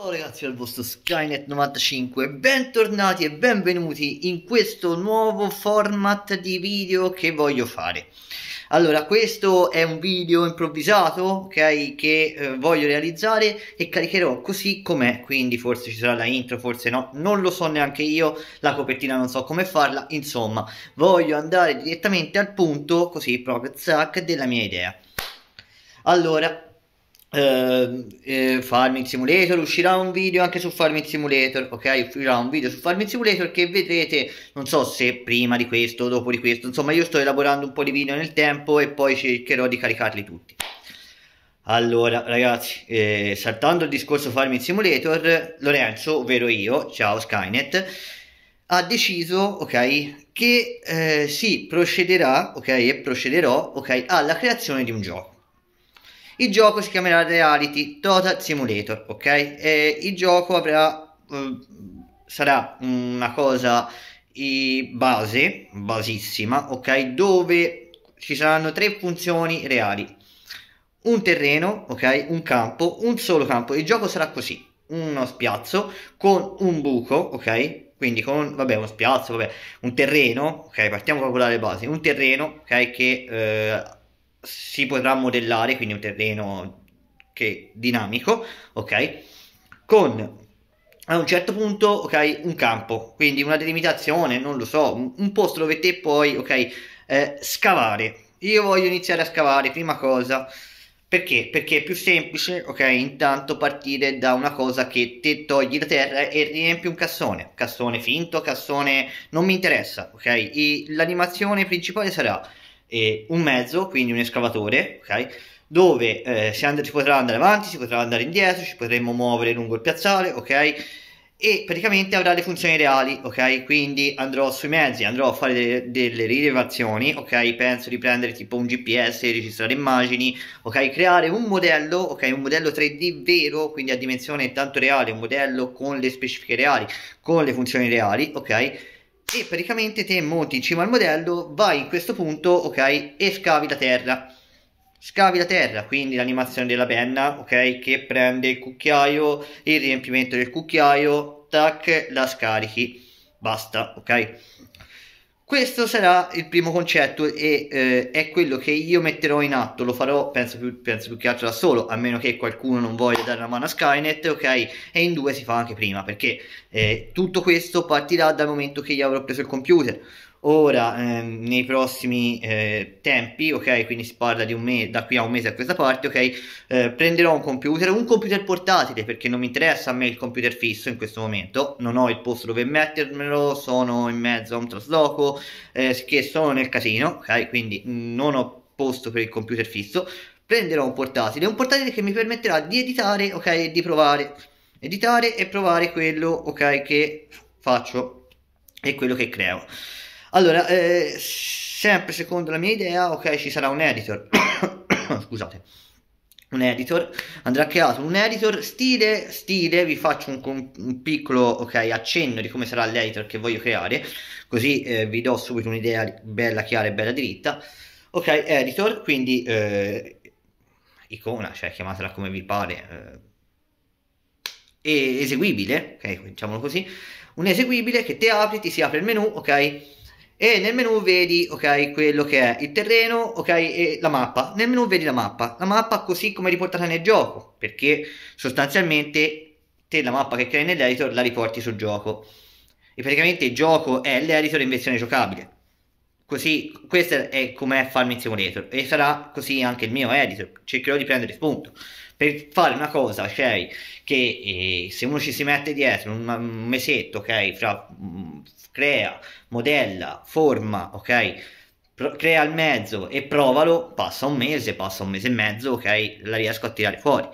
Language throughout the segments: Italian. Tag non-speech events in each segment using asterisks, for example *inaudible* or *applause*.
Ciao ragazzi al vostro Skynet95, bentornati e benvenuti in questo nuovo format di video che voglio fare. Allora, questo è un video improvvisato, ok, che eh, voglio realizzare e caricherò così com'è, quindi forse ci sarà la intro, forse no, non lo so neanche io, la copertina non so come farla, insomma, voglio andare direttamente al punto, così proprio zac, della mia idea. Allora, Uh, eh, Farming Simulator uscirà un video anche su Farming Simulator ok uscirà un video su Farming Simulator che vedrete non so se prima di questo o dopo di questo insomma io sto elaborando un po' di video nel tempo e poi cercherò di caricarli tutti allora ragazzi eh, saltando il discorso Farming Simulator Lorenzo ovvero io ciao Skynet ha deciso ok che eh, si procederà ok e procederò ok alla creazione di un gioco il gioco si chiamerà Reality Total Simulator, ok? E il gioco avrà, eh, sarà una cosa base, basissima, ok? Dove ci saranno tre funzioni reali. Un terreno, ok? Un campo, un solo campo. Il gioco sarà così, uno spiazzo con un buco, ok? quindi con vabbè, uno spiazzo, vabbè, un terreno, ok, partiamo proprio dalle basi, un terreno, ok, che eh, si potrà modellare, quindi un terreno che dinamico, ok? Con a un certo punto, ok, un campo, quindi una delimitazione, non lo so, un, posto dove te puoi, ok, eh, scavare. Io voglio iniziare a scavare, prima cosa, perché? Perché è più semplice, ok, intanto partire da una cosa che te togli da terra e riempi un cassone, cassone finto, cassone non mi interessa, ok? l'animazione principale sarà eh, un mezzo, quindi un escavatore, ok? dove eh, si, and- si, potrà andare avanti, si potrà andare indietro, ci potremo muovere lungo il piazzale, ok? E praticamente avrà le funzioni reali, ok? Quindi andrò sui mezzi, andrò a fare delle, delle rilevazioni, ok? Penso di prendere tipo un GPS, registrare immagini, ok? Creare un modello, ok? Un modello 3D vero, quindi a dimensione tanto reale, un modello con le specifiche reali, con le funzioni reali, ok? e praticamente te monti in cima al modello, vai in questo punto, ok, e scavi la terra. Scavi la terra, quindi l'animazione della penna, ok, che prende il cucchiaio, il riempimento del cucchiaio, tac, la scarichi, basta, ok? Questo sarà il primo concetto e eh, è quello che io metterò in atto, lo farò penso più, penso più, che altro da solo, a meno che qualcuno non voglia dare una mano a Skynet, ok? E in due si fa anche prima, perché eh, tutto questo partirà dal momento che io avrò preso il computer ora ehm, nei prossimi eh, tempi, ok? Quindi si parla di un mese, da qui a un mese a questa parte, ok? Eh, prenderò un computer, un computer portatile perché non mi interessa a me il computer fisso in questo momento, non ho il posto dove mettermelo, sono in mezzo a un trasloco, eh, che sono nel casino, ok? Quindi non ho posto per il computer fisso. Prenderò un portatile, un portatile che mi permetterà di editare, ok? E di provare, editare e provare quello, ok? Che faccio e quello che creo. Allora, eh, sempre secondo la mia idea, ok, ci sarà un editor. *coughs* Scusate. Un editor, andrà creato un editor stile, stile, vi faccio un, un piccolo okay, accenno di come sarà l'editor che voglio creare, così eh, vi do subito un'idea bella, chiara e bella diritta. Ok, editor, quindi eh, icona, cioè chiamatela come vi pare, eh, eseguibile, ok, diciamolo così, un eseguibile che te apri, ti si apre il menu, ok, e nel menu vedi ok quello che è il terreno ok e la mappa nel menu vedi la mappa la mappa così come riportata nel gioco perché sostanzialmente te la mappa che crei nell'editor la riporti sul gioco e praticamente il gioco è l'editor in versione giocabile così questo è com'è Farming Simulator e sarà così anche il mio editor cercherò di prendere spunto per fare una cosa, ok, che eh, se uno ci si mette dietro un, un mesetto, ok, fra mm, crea, modella, forma, ok? crea il mezzo e provalo, passa un mese, passa un mese e mezzo, ok, la riesco a tirare fuori.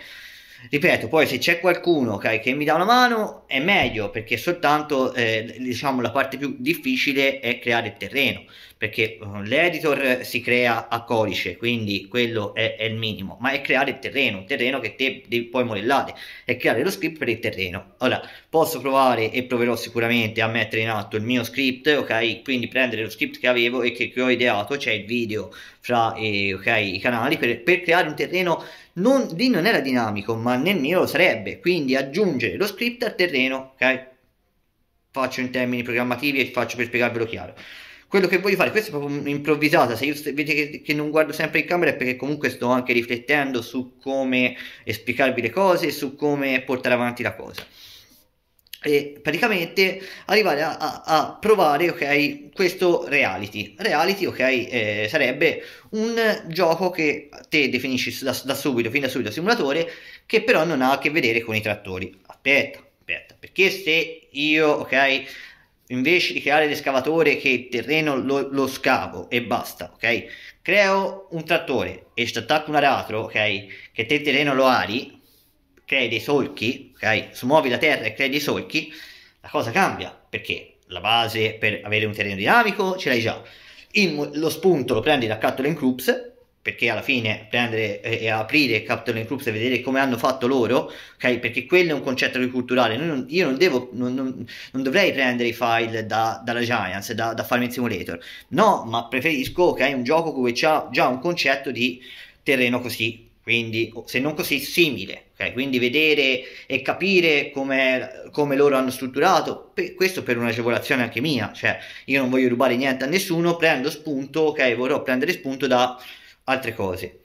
Ripeto, poi se c'è qualcuno okay, che mi dà una mano è meglio perché soltanto eh, diciamo la parte più difficile è creare il terreno perché eh, l'editor si crea a codice quindi quello è, è, il minimo ma è creare il terreno, un terreno che te devi poi modellare è creare lo script per il terreno. Ora, posso provare e proverò sicuramente a mettere in atto il mio script, ok? Quindi prendere lo script che avevo e che, che ho ideato, c'è cioè il video fra eh, okay, i canali, per, per, creare un terreno non, lì non era dinamico, ma nel mio lo sarebbe, quindi aggiungere lo script al terreno, ok? Faccio in termini programmativi e faccio per spiegarvelo chiaro. Quello che voglio fare, questa è proprio un'improvvisata, se io vedete che, che non guardo sempre in camera è perché comunque sto anche riflettendo su come esplicarvi le cose e su come portare avanti la cosa e praticamente arrivare a, a, a provare okay, questo reality reality okay, eh, sarebbe un gioco che te definisci da, da, subito fin da subito simulatore che però non ha a che vedere con i trattori aspetta aspetta perché se io ok invece di creare l'escavatore che il terreno lo, lo scavo e basta ok creo un trattore e ci attacco un aratro ok che te il terreno lo ari crei dei solchi, ok? Smuovi la terra e crei dei solchi, la cosa cambia perché la base per avere un terreno dinamico ce l'hai già. Il, lo spunto lo prendi da Cattle and Crups perché alla fine prendere e, aprire Capitol and Crups e vedere come hanno fatto loro, ok? perché quello è un concetto agricolturale, non, io non, devo, non, non, non, dovrei prendere i file da, dalla Giants, da, da Farming Simulator, no, ma preferisco okay, un gioco dove c'è già un concetto di terreno così quindi se non così simile, okay? quindi vedere e capire come, loro hanno strutturato, per, questo per un'agevolazione anche mia, cioè io non voglio rubare niente a nessuno, prendo spunto, ok, vorrò prendere spunto da altre cose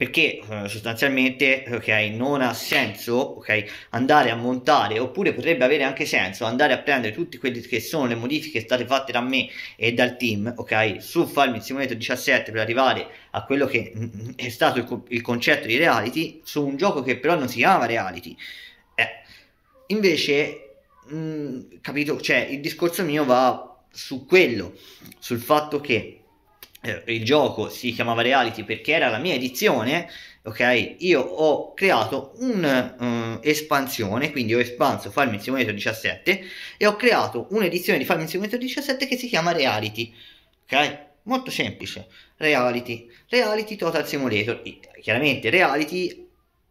perché eh, sostanzialmente okay, non ha senso okay, andare a montare oppure potrebbe avere anche senso andare a prendere tutte quelle che sono le modifiche state fatte da me e dal team okay, su Farming Simulator 17 per arrivare a quello che mm, mm, è stato il, co- il, concetto di reality su un gioco che però non si chiama reality eh, invece mh, mm, capito cioè il discorso mio va su quello sul fatto che eh, il gioco si chiamava Reality perché era la mia edizione, ok? Io ho creato un'espansione, eh, uh, quindi ho espanso Farming Simulator 17 e ho creato un'edizione di Farming Simulator 17 che si chiama Reality, ok? Molto semplice, Reality, Reality Total Simulator, chiaramente Reality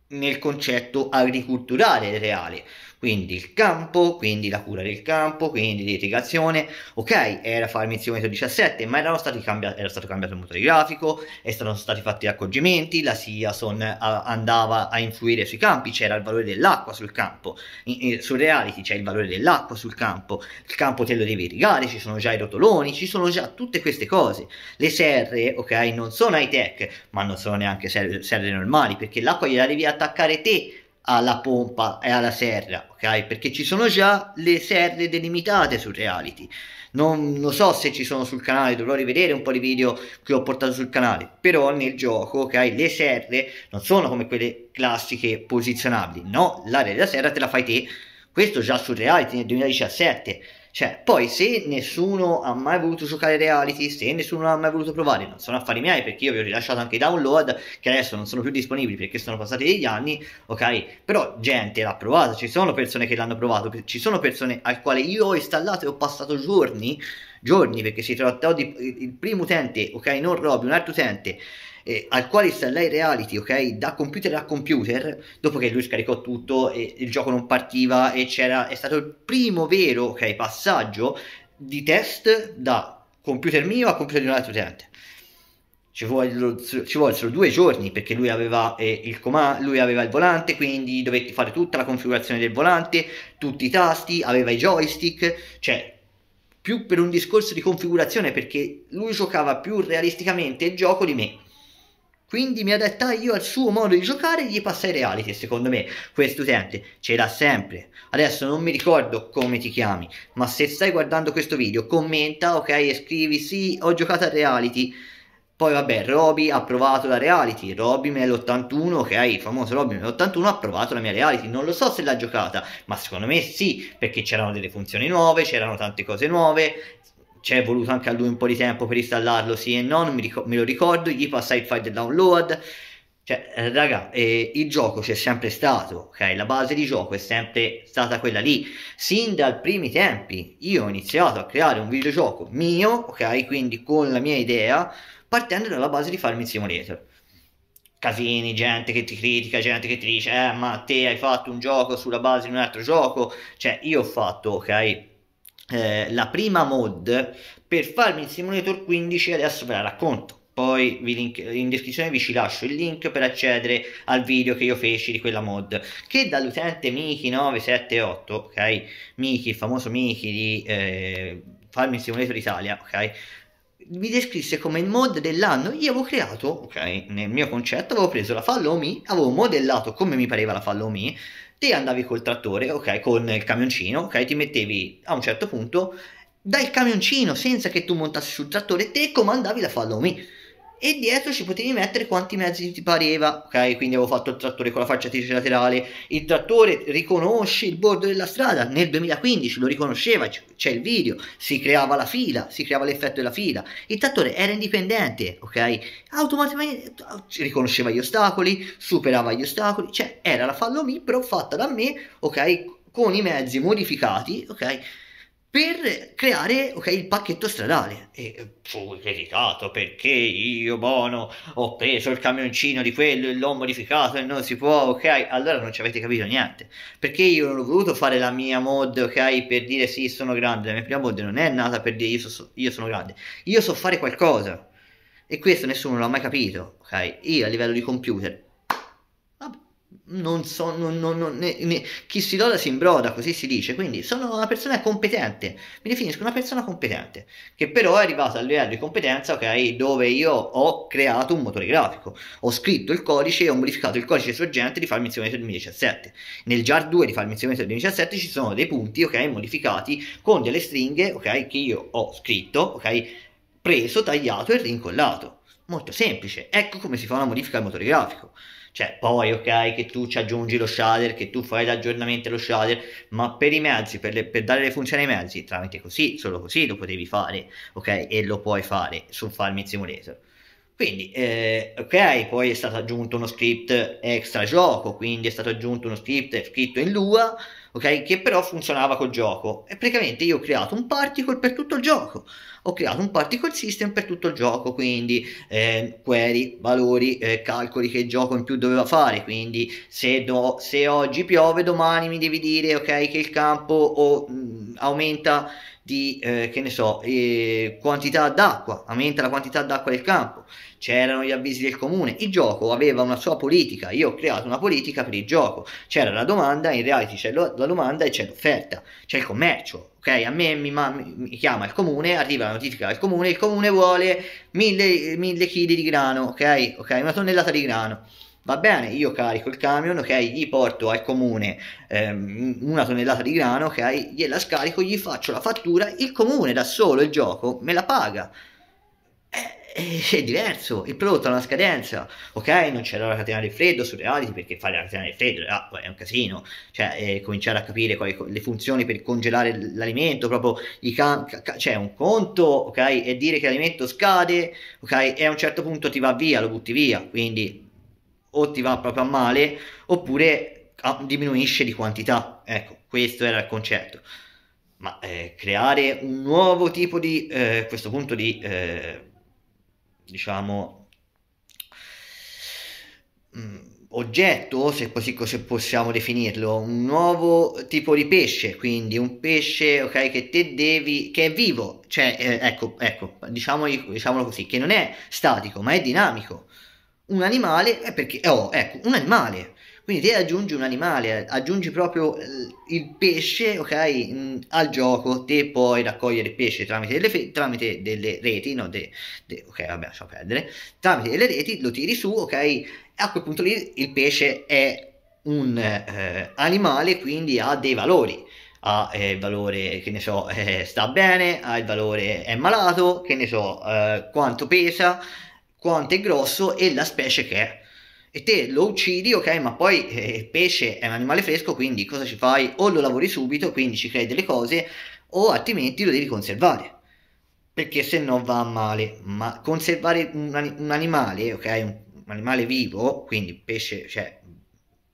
nel concetto agriculturale reale, quindi il campo, quindi la cura del campo, quindi l'irrigazione, ok, era farmizione 17, ma erano stati cambiati, era stato cambiato il motore grafico, erano stati fatti accorgimenti, la SIASON andava a influire sui campi, c'era il valore dell'acqua sul campo, in, su reality c'è il valore dell'acqua sul campo, il campo te lo devi irrigare, ci sono già i rotoloni, ci sono già tutte queste cose, le serre, ok, non sono high tech, ma non sono neanche serre, serre normali, perché l'acqua gliela devi attaccare te, alla pompa e alla serra, ok? Perché ci sono già le serre delimitate su reality. Non lo so se ci sono sul canale, dovrò rivedere un po' di video che ho portato sul canale, però nel gioco, ok, le serre non sono come quelle classiche posizionabili, no, l'area della serra te la fai te, questo già su reality nel 2017 cioè, poi se nessuno ha mai voluto giocare reality, se nessuno ha mai voluto provare, non sono affari miei perché io vi ho rilasciato anche i download che adesso non sono più disponibili perché sono passati degli anni, ok? Però gente l'ha provato, ci sono persone che l'hanno provato, ci sono persone al quale io ho installato e ho passato giorni, giorni perché si trattò di il primo utente, ok? Non Robby, un altro utente eh, al quale installai Reality, ok, da computer a computer, dopo che lui scaricò tutto e il gioco non partiva e c'era, è stato il primo vero, ok, passaggio di test da computer mio a computer di un altro utente. Ci, volsero due giorni perché lui aveva, eh, il comando, lui aveva il volante, quindi dovetti fare tutta la configurazione del volante, tutti i tasti, aveva i joystick, cioè più per un discorso di configurazione perché lui giocava più realisticamente il gioco di me. Quindi mi adattai ah, io al suo modo di giocare e gli passai reality. secondo me questo utente ce l'ha sempre. Adesso non mi ricordo come ti chiami, ma se stai guardando questo video commenta, ok, e scrivi sì, ho giocato a reality. Poi vabbè, Roby ha provato la reality, Roby Mel81, ok, il famoso Roby Mel81 ha provato la mia reality, non lo so se l'ha giocata, ma secondo me sì, perché c'erano delle funzioni nuove, c'erano tante cose nuove, c'è cioè, voluto anche a lui un po' di tempo per installarlo, sì e no, mi, ric- me lo ricordo, gli passai il file del download, cioè, raga, eh, il gioco c'è sempre stato, ok? La base di gioco è sempre stata quella lì. Sin dai primi tempi io ho iniziato a creare un videogioco mio, ok? Quindi con la mia idea, partendo dalla base di Farming simulator. Casini, gente che ti critica, gente che ti dice, eh, ma te hai fatto un gioco sulla base di un altro gioco. Cioè, io ho fatto, ok? eh, la prima mod per farmi il simulator 15 adesso ve la racconto poi link, in descrizione vi ci lascio il link per accedere al video che io feci di quella mod che dall'utente Miki978 ok Miki il famoso Miki di eh, Farming Simulator Italia ok mi descrisse come il mod dell'anno io avevo creato ok nel mio concetto avevo preso la follow me avevo modellato come mi pareva la follow me te andavi col trattore, ok, con il camioncino, ok, ti mettevi a un certo punto dal camioncino senza che tu montassi sul trattore, te comandavi la follow me e dietro ci potevi mettere quanti mezzi ti pareva, ok? Quindi avevo fatto il trattore con la facciatrice laterale, il trattore riconosce il bordo della strada, nel 2015 lo riconosceva, c'è il video, si creava la fila, si creava l'effetto della fila, il trattore era indipendente, ok? Automaticamente riconosceva gli ostacoli, superava gli ostacoli, cioè era la fallo però fatta da me, ok? Con i mezzi modificati, ok? per creare okay, il pacchetto stradale. E fu criticato perché io, Bono, ho preso il camioncino di quello e l'ho modificato e non si può, ok? Allora non ci avete capito niente. Perché io non ho voluto fare la mia mod, ok? Per dire sì, sono grande. La mia prima mod non è nata per dire io, so, io sono grande. Io so fare qualcosa. E questo nessuno l'ha mai capito, ok? Io a livello di computer non so, non, non, non, ne, ne, chi si doda si imbroda, così si dice, quindi sono una persona competente, mi definisco una persona competente, che però è arrivata al livello di competenza, ok, dove io ho creato un motore grafico, ho scritto il codice e ho modificato il codice sorgente di Farming Simulator 2017, nel jar 2 di Farming Simulator 2017 ci sono dei punti, ok, modificati con delle stringhe, ok, che io ho scritto, ok, preso, tagliato e rincollato, molto semplice, ecco come si fa una modifica al motore grafico. Cioè, poi ok, che tu ci aggiungi lo shader, che tu fai l'aggiornamento dello shader, ma per i mezzi, per, le, per dare le funzioni ai mezzi, tramite così, solo così lo potevi fare, ok? E lo puoi fare su Farming Simulator. Quindi, eh, ok, poi è stato aggiunto uno script extra gioco, quindi è stato aggiunto uno script scritto in Lua ok? Che però funzionava col gioco. E praticamente io ho creato un particle per tutto il gioco. Ho creato un particle system per tutto il gioco, quindi eh, query, valori, eh, calcoli che il gioco in più doveva fare. Quindi se, do, se oggi piove, domani mi devi dire, ok, che il campo o, mh, mm, aumenta di, eh, che ne so, eh, quantità d'acqua, aumenta la quantità d'acqua del campo, c'erano gli avvisi del comune, il gioco aveva una sua politica, io ho creato una politica per il gioco, c'era la domanda, in reality c'è la domanda e c'è l'offerta, c'è il commercio, ok? A me mi, ma, mi chiama il comune, arriva la notifica al comune, il comune vuole mille chili di grano, ok? Ok, una tonnellata di grano Va bene, io carico il camion, ok, gli porto al comune ehm, una tonnellata di grano, ok, gliela scarico, gli faccio la fattura, il comune da solo il gioco me la paga. Eh, eh, è diverso, il prodotto ha una scadenza, ok? Non c'era la catena del freddo su reality perché fare la catena del freddo ah, è un casino, cioè eh, cominciare a capire quali, le funzioni per congelare l'alimento, proprio can- ca- c'è cioè, un conto, ok? E dire che l'alimento scade, ok? E a un certo punto ti va via, lo butti via, quindi o ti va proprio a male oppure ah, diminuisce di quantità. Ecco, questo era il concetto. Ma eh, creare un nuovo tipo di, eh, questo punto di, eh, diciamo, mm, oggetto, se così se possiamo definirlo, un nuovo tipo di pesce, quindi un pesce okay, che te devi, che è vivo, cioè eh, ecco, ecco diciamolo così, che non è statico ma è dinamico un animale è eh, perché, eh, oh, ecco, un animale. Quindi te aggiungi un animale, aggiungi proprio eh, il pesce, ok, mm, al gioco, te puoi raccogliere il pesce tramite delle, fe- tramite delle reti, no, de- de- ok, vabbè, lascia perdere, tramite delle reti lo tiri su, ok, e a quel punto lì il pesce è un eh, animale, quindi ha dei valori, ha eh, il valore, che ne so, eh, sta bene, ha il valore, è malato, che ne so, quanto pesa, quanto è grosso e la specie che è. E te lo uccidi, ok, ma poi eh, il pesce è un animale fresco, quindi cosa ci fai? O lo lavori subito, quindi ci crei delle cose, o altrimenti lo devi conservare perché se no va male. Ma conservare un, un animale, ok, un, un, animale vivo, quindi pesce, cioè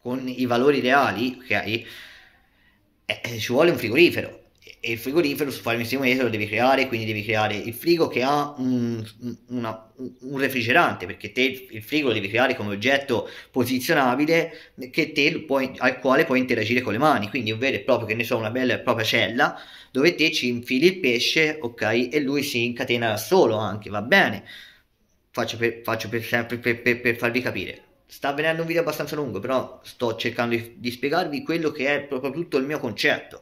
con i valori reali, ok, eh, eh ci vuole un frigorifero e il frigorifero su farmacia mese lo devi creare, quindi devi creare il frigo che ha un, una, un refrigerante, perché te il frigo lo devi creare come oggetto posizionabile puoi, al quale puoi interagire con le mani, quindi un vero e proprio, che ne so, una bella e propria cella dove te ci infili il pesce, ok, e lui si incatena da solo anche, va bene, faccio per, faccio per, sempre, per, per, per farvi capire sta avvenendo un video abbastanza lungo, però sto cercando di, spiegarvi quello che è proprio tutto il mio concetto.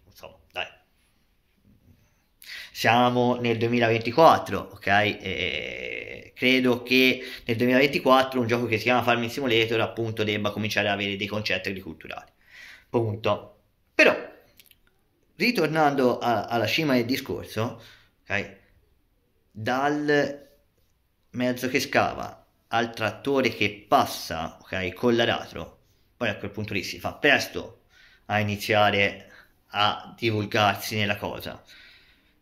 siamo nel 2024, ok? E credo che nel 2024 un gioco che si chiama Farming Simulator appunto debba cominciare ad avere dei concetti agricolturali. Punto. Però, ritornando a, alla cima del discorso, ok? Dal mezzo che scava al trattore che passa, ok? Con l'aratro, poi a quel punto lì si fa presto a iniziare a divulgarsi nella cosa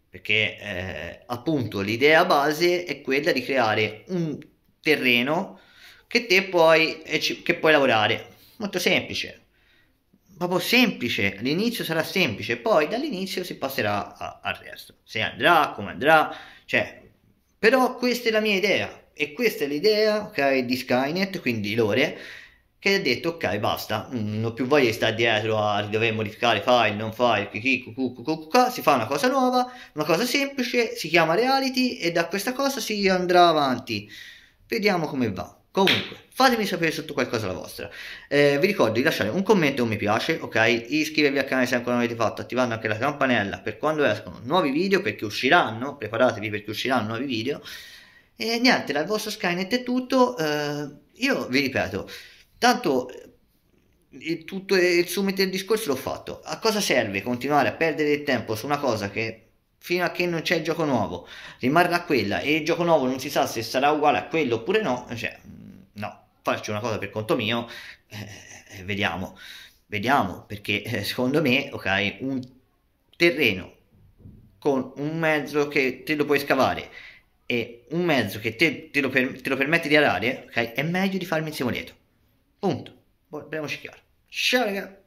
perché eh, appunto l'idea base è quella di creare un terreno che te puoi, eh, che puoi lavorare. Molto semplice, proprio semplice, all'inizio sarà semplice, poi dall'inizio si passerà a, al resto, se andrà, come andrà, cioè, però questa è la mia idea e questa è l'idea, ok, di Skynet, quindi Lore, che ha detto ok basta, mm, non ho più voglia di stare dietro a dover modificare file, non file, si fa una cosa nuova, una cosa semplice, si chiama reality e da questa cosa si andrà avanti. Vediamo come va. Comunque, fatemi sapere sotto qualcosa la vostra. Eh, vi ricordo di lasciare un commento e un mi piace, ok? Iscrivervi al canale se ancora non avete fatto, attivando anche la campanella per quando escono nuovi video, perché usciranno, preparatevi perché usciranno nuovi video. E niente, dal vostro Skynet è tutto. Eh, io vi ripeto, Tanto eh, tutto il summit del discorso l'ho fatto. A cosa serve continuare a perdere il tempo su una cosa che fino a che non c'è il gioco nuovo rimarrà quella e il gioco nuovo non si sa se sarà uguale a quello oppure no? Cioè, mm, no, faccio una cosa per conto mio, eh, eh vediamo, vediamo perché eh, secondo me, ok, un terreno con un mezzo che te lo puoi scavare e un mezzo che te, te, lo, per, te lo, permette di arare, ok, è meglio di farmi il simoleto. Punto. Vemos qué hora.